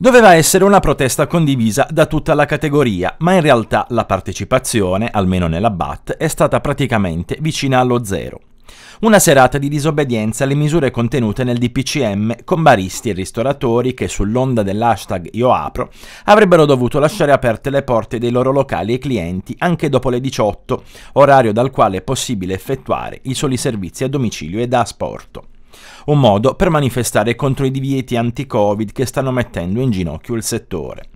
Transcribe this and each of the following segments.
Doveva essere una protesta condivisa da tutta la categoria, ma in realtà la partecipazione, almeno nella BAT, è stata praticamente vicina allo zero. Una serata di disobbedienza alle misure contenute nel DPCM con baristi e ristoratori che sull'onda dell'hashtag Io Apro avrebbero dovuto lasciare aperte le porte dei loro locali e clienti anche dopo le 18, orario dal quale è possibile effettuare i soli servizi a domicilio e da asporto un modo per manifestare contro i divieti anti-Covid che stanno mettendo in ginocchio il settore.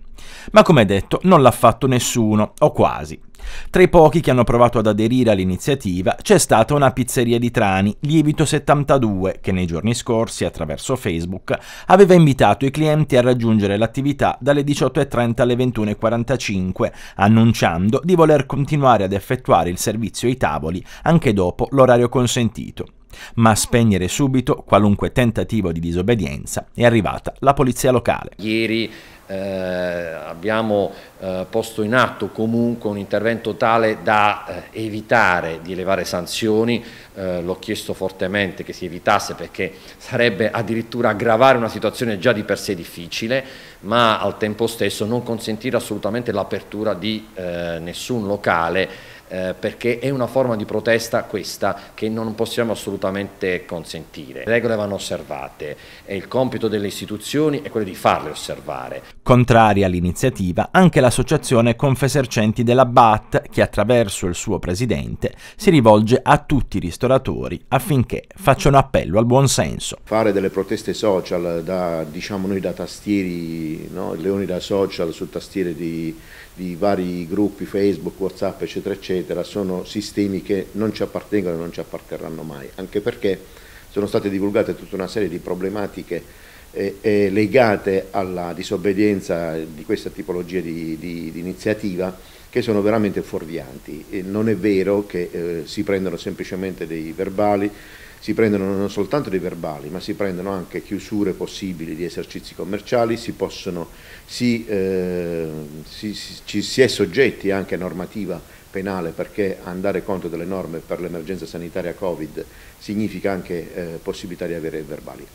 Ma come detto, non l'ha fatto nessuno, o quasi. Tra i pochi che hanno provato ad aderire all'iniziativa c'è stata una pizzeria di Trani, Lievito72, che nei giorni scorsi, attraverso Facebook, aveva invitato i clienti a raggiungere l'attività dalle 18.30 alle 21.45, annunciando di voler continuare ad effettuare il servizio ai tavoli anche dopo l'orario consentito ma a spegnere subito qualunque tentativo di disobbedienza è arrivata la polizia locale. Ieri eh, abbiamo eh, posto in atto comunque un intervento tale da eh, evitare di elevare sanzioni, eh, l'ho chiesto fortemente che si evitasse perché sarebbe addirittura aggravare una situazione già di per sé difficile, ma al tempo stesso non consentire assolutamente l'apertura di eh, nessun locale eh, perché è una forma di protesta questa che non possiamo assolutamente consentire. Le regole vanno osservate e il compito delle istituzioni è quello di farle osservare. Contraria all'iniziativa anche l'associazione Confesercenti della BAT che attraverso il suo presidente si rivolge a tutti i ristoratori affinché facciano appello al buon senso. Fare delle proteste social da, diciamo noi da tastieri, no? leoni da social su tastiere di, di vari gruppi Facebook, Whatsapp eccetera eccetera eccetera, sono sistemi che non ci appartengono e non ci apparterranno mai, anche perché sono state divulgate tutta una serie di problematiche eh, eh, legate alla disobbedienza di questa tipologia di, di, di iniziativa che sono veramente fuorvianti. E non è vero che eh, si prendono semplicemente dei verbali, si prendono non soltanto dei verbali, ma si prendono anche chiusure possibili di esercizi commerciali, si possono, si, eh, si, ci, si è soggetti anche a normativa penale perché andare contro delle norme per l'emergenza sanitaria Covid significa anche eh, possibilità di avere verbali.